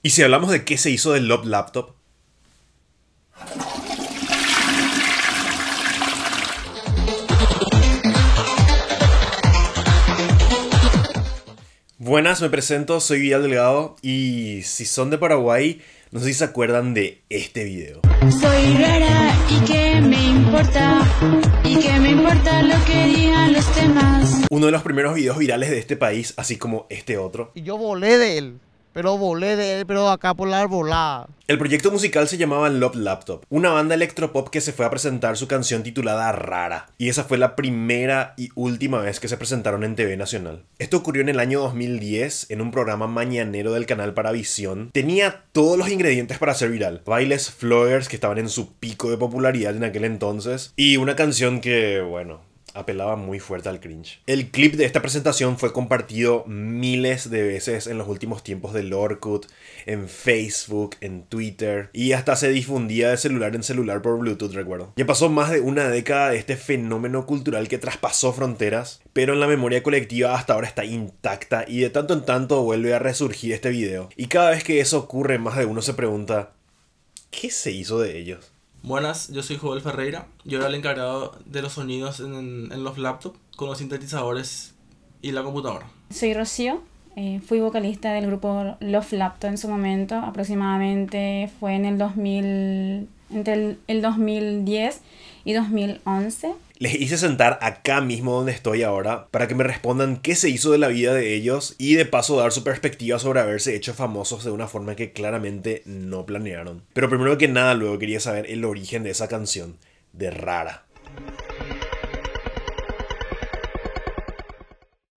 Y si hablamos de qué se hizo del Love Laptop. Buenas, me presento, soy Vidal Delgado y si son de Paraguay, no sé si se acuerdan de este video. Soy rara y que me importa, y que me importa lo que digan los demás. Uno de los primeros videos virales de este país, así como este otro. Y yo volé de él pero volé de él, pero acá por la arbolada. El proyecto musical se llamaba Love Laptop, una banda electropop que se fue a presentar su canción titulada Rara, y esa fue la primera y última vez que se presentaron en TV Nacional. Esto ocurrió en el año 2010 en un programa mañanero del canal para Visión. Tenía todos los ingredientes para ser viral, bailes, flowers que estaban en su pico de popularidad en aquel entonces, y una canción que, bueno, apelaba muy fuerte al cringe. El clip de esta presentación fue compartido miles de veces en los últimos tiempos de Lorcut en Facebook, en Twitter y hasta se difundía de celular en celular por Bluetooth, recuerdo. Ya pasó más de una década de este fenómeno cultural que traspasó fronteras, pero en la memoria colectiva hasta ahora está intacta y de tanto en tanto vuelve a resurgir este video. Y cada vez que eso ocurre, más de uno se pregunta, ¿qué se hizo de ellos? Buenas, yo soy Joel Ferreira. Yo era el encargado de los sonidos en, en los con los sintetizadores y la computadora. Soy Rocío. Eh, fui vocalista del grupo Love Laptop en su momento. Aproximadamente fue en el 2000, entre el 2010 y 2011. Les hice sentar acá mismo donde estoy ahora para que me respondan qué se hizo de la vida de ellos y de paso dar su perspectiva sobre haberse hecho famosos de una forma que claramente no planearon. Pero primero que nada, luego quería saber el origen de esa canción, de Rara.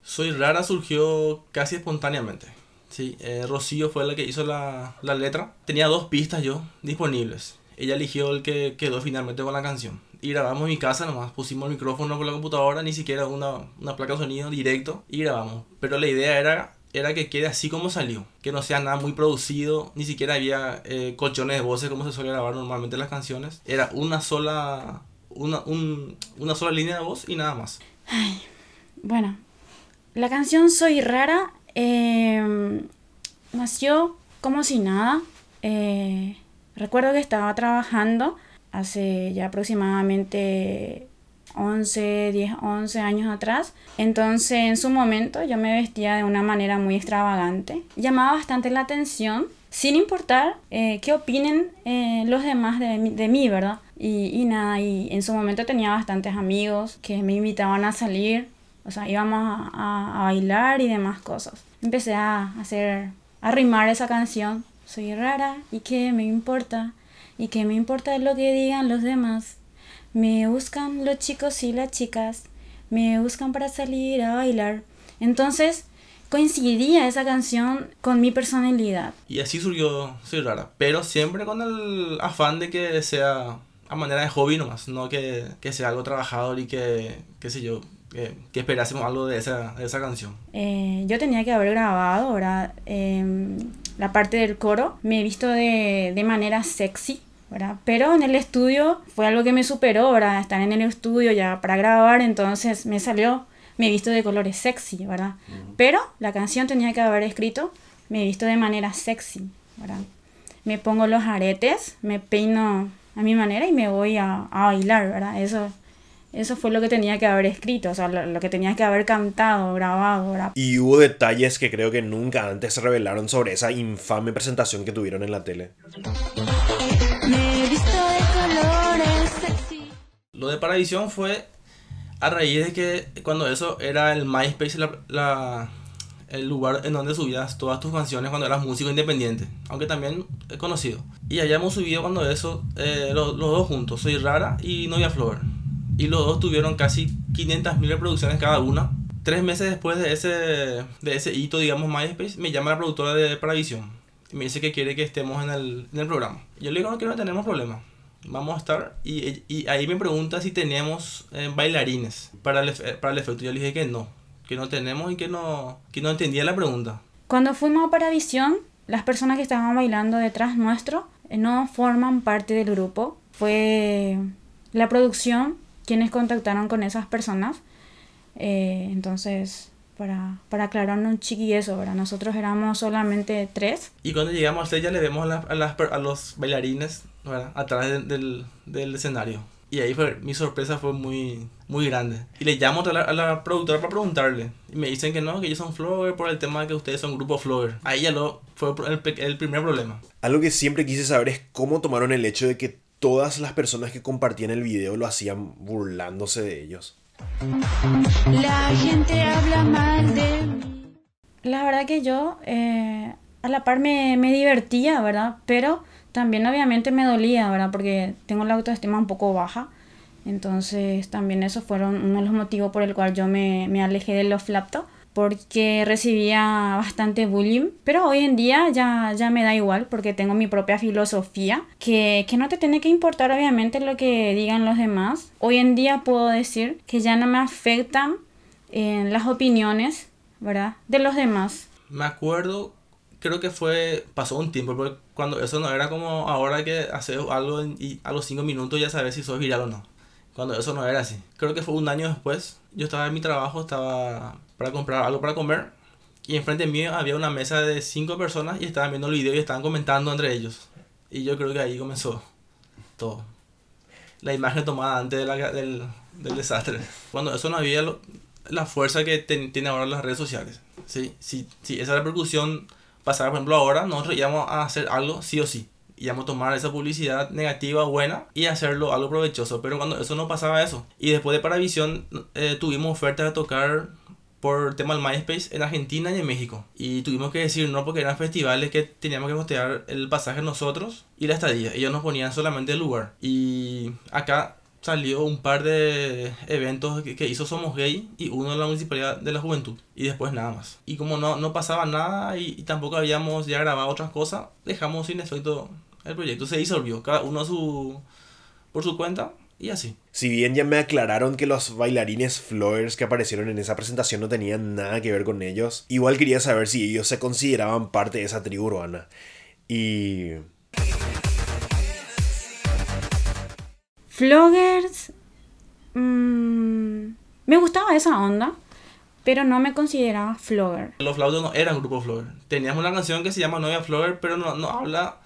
Soy Rara surgió casi espontáneamente. Sí, eh, Rocío fue la que hizo la, la, letra. Tenía dos pistas yo disponibles. Ella eligió el que quedó finalmente con la canción y grabamos en mi casa nomás. Pusimos el micrófono con la computadora, ni siquiera una, una placa de sonido directo y grabamos. Pero la idea era era que quede así como salió, que no sea nada muy producido, ni siquiera había eh, colchones de voces como se suele grabar normalmente las canciones, era una sola, una, una sola línea de voz y nada más. Ay, bueno, la canción Soy Rara em, nació como si nada, eh, recuerdo que estaba trabajando hace ya aproximadamente 11, 10, 11 años atrás. Entonces en su momento yo me vestía de una manera muy extravagante. Llamaba bastante la atención, sin importar eh, qué opinen eh, los demás de, mí, ¿verdad? Y, y, nada, y en su momento tenía bastantes amigos que me invitaban a salir, o sea, íbamos a, bailar y demás cosas. Empecé a hacer, a rimar esa canción. Soy rara y qué me importa ¿Y que me importa lo que digan los demás? Me buscan los chicos y las chicas, me buscan para salir a bailar. Entonces coincidía esa canción con mi personalidad. Y así surgió Soy Rara, pero siempre con el afán de que sea a manera de hobby nomás, no que, que sea algo trabajador y que, qué sé yo, que, esperásemos algo de esa, esa canción. Eh, yo tenía que haber grabado ahora em, la parte del coro. Me he visto de, de manera sexy pero en el estudio fue algo que me superó, ¿verdad? Estar en el estudio ya para grabar, entonces me salió me visto de colores sexy, ¿verdad? Pero la canción tenía que haber escrito me visto de manera sexy, ¿verdad? Me pongo los aretes, me peino a mi manera y me voy a, bailar, ¿verdad? Eso eso fue lo que tenía que haber escrito, o sea, lo, que tenía que haber cantado, grabado, grabado. Y hubo detalles que creo que nunca antes se revelaron sobre esa infame presentación que tuvieron en la tele. Lo de Paradisión fue a raíz de que cuando eso era el MySpace la, el lugar en donde subías todas tus canciones cuando eras músico independiente, aunque también conocido. Y allá hemos subido cuando eso, eh, los, los, dos juntos, Soy Rara y Novia Flor. Y los dos tuvieron casi 500.000 reproducciones cada una. Tres meses después de ese, de ese hito, digamos, MySpace, me llama la productora de Paradisión Y me dice que quiere que estemos en el, en el programa. Yo le digo, no, que no tenemos problema vamos a estar. Y, ahí me pregunta si tenemos eh, bailarines para el, para el efecto. Yo le dije que no, que no tenemos y que no, que no entendía la pregunta. Cuando fuimos para visión, las personas que estaban bailando detrás nuestro eh, no forman parte del grupo. Fue la producción quienes contactaron con esas personas. Eh, entonces, para, para aclararnos un chiqui eso, Nosotros éramos solamente tres. Y cuando llegamos a ella le vemos a, las, a los bailarines a través del, del, escenario. Y ahí fue, mi sorpresa fue muy, muy grande. Y le llamo a la, a la productora para preguntarle. Y me dicen que no, que ellos son flower por el tema de que ustedes son grupo flower. Ahí ya lo fue el, el primer problema. Algo que siempre quise saber es cómo tomaron el hecho de que todas las personas que compartían el video lo hacían burlándose de ellos. La gente habla mal de mí. La verdad que yo eh, a la par me, me divertía, ¿verdad? Pero también obviamente me dolía, ¿verdad? Porque tengo la autoestima un poco baja. Entonces también esos fueron uno de los motivos por el cual yo me, alejé de los flapto porque recibía bastante bullying, pero hoy en día ya, ya me da igual porque tengo mi propia filosofía, que, no te tiene que importar obviamente lo que digan los demás. Hoy en día puedo decir que ya no me afectan eh, las opiniones, ¿verdad? De los demás. Me acuerdo creo que fue, pasó un tiempo, porque cuando eso no era como ahora que haces algo y a los 5 minutos ya sabes si sos viral o no. Cuando eso no era así. Creo que fue un año después, yo estaba en mi trabajo, estaba para comprar algo para comer y enfrente mío había una mesa de 5 personas y estaban viendo el video y estaban comentando entre ellos. Y yo creo que ahí comenzó todo. La imagen tomada antes del, del, desastre. Cuando eso no había la fuerza que tienen tiene ahora las redes sociales. ¿sí? sí si esa repercusión pasar, por ejemplo, ahora nosotros íbamos a hacer algo sí o sí. Íbamos a tomar esa publicidad negativa, buena, y hacerlo algo provechoso. Pero cuando eso no pasaba eso. Y después de Paravisión eh, tuvimos oferta de tocar por tema del MySpace en Argentina y en México. Y tuvimos que decir no porque eran festivales que teníamos que costear el pasaje nosotros y la estadía. Ellos nos ponían solamente el lugar. Y acá salió un par de eventos que, hizo Somos Gay y uno en la Municipalidad de la Juventud y después nada más. Y como no, no pasaba nada y, tampoco habíamos ya grabado otras cosas, dejamos sin efecto el proyecto. Se disolvió, cada uno a su, por su cuenta y así. Si bien ya me aclararon que los bailarines Flowers que aparecieron en esa presentación no tenían nada que ver con ellos, igual quería saber si ellos se consideraban parte de esa tribu urbana. Y... Floggers. Mm, me gustaba esa onda, pero no me consideraba flogger. Los flautos no eran grupo flogger. Teníamos una canción que se llama Novia Flogger, pero no, no habla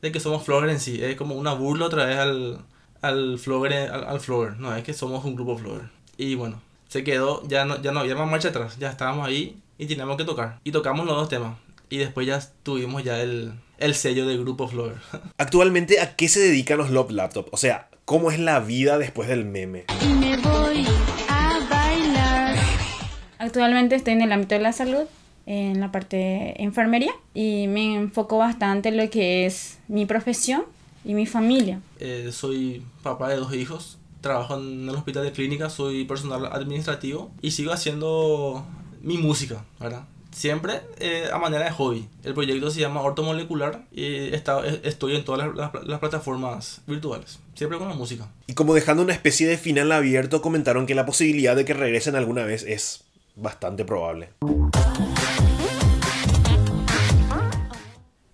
de que somos flogger en sí. Es como una burla otra vez al, al flogger, al, No, es que somos un grupo flogger. Y bueno, se quedó, ya no, ya no había más marcha atrás. Ya estábamos ahí y teníamos que tocar. Y tocamos los dos temas. Y después ya tuvimos ya el, el sello de grupo Flogger. Actualmente, ¿a qué se dedican los Love Laptop? O sea, cómo es la vida después del meme. Y me voy a bailar. Actualmente estoy en el ámbito de la salud, en la parte de enfermería, y me enfoco bastante en lo que es mi profesión y mi familia. Eh, soy papá de dos hijos, trabajo en el hospital de clínica, soy personal administrativo y sigo haciendo mi música, ¿verdad? siempre eh, a manera de hobby. El proyecto se llama Molecular y está, eh, estoy en todas las, plataformas virtuales, siempre con la música. Y como dejando una especie de final abierto, comentaron que la posibilidad de que regresen alguna vez es bastante probable.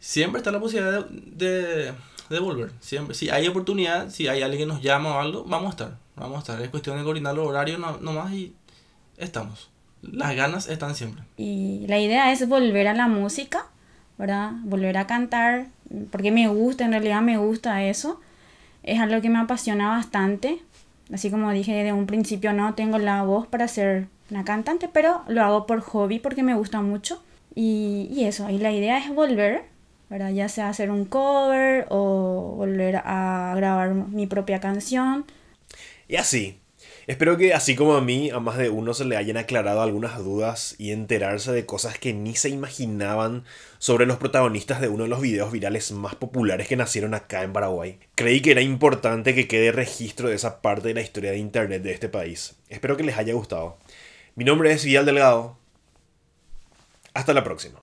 Siempre está la posibilidad de, volver, siempre. Si hay oportunidad, si hay alguien que nos llama o algo, vamos a estar. Vamos a estar. Es cuestión de coordinar los horarios nomás y estamos las ganas están siempre. Y la idea es volver a la música, ¿verdad? Volver a cantar, porque me gusta, en realidad me gusta eso. Es algo que me apasiona bastante. Así como dije de un principio, no tengo la voz para ser una cantante, pero lo hago por hobby porque me gusta mucho. Y, y eso, y la idea es volver, ¿verdad? Ya sea hacer un cover o volver a grabar mi propia canción. Y así, Espero que así como a mí, a más de uno se le hayan aclarado algunas dudas y enterarse de cosas que ni se imaginaban sobre los protagonistas de uno de los videos virales más populares que nacieron acá en Paraguay. Creí que era importante que quede registro de esa parte de la historia de Internet de este país. Espero que les haya gustado. Mi nombre es Vidal Delgado. Hasta la próxima.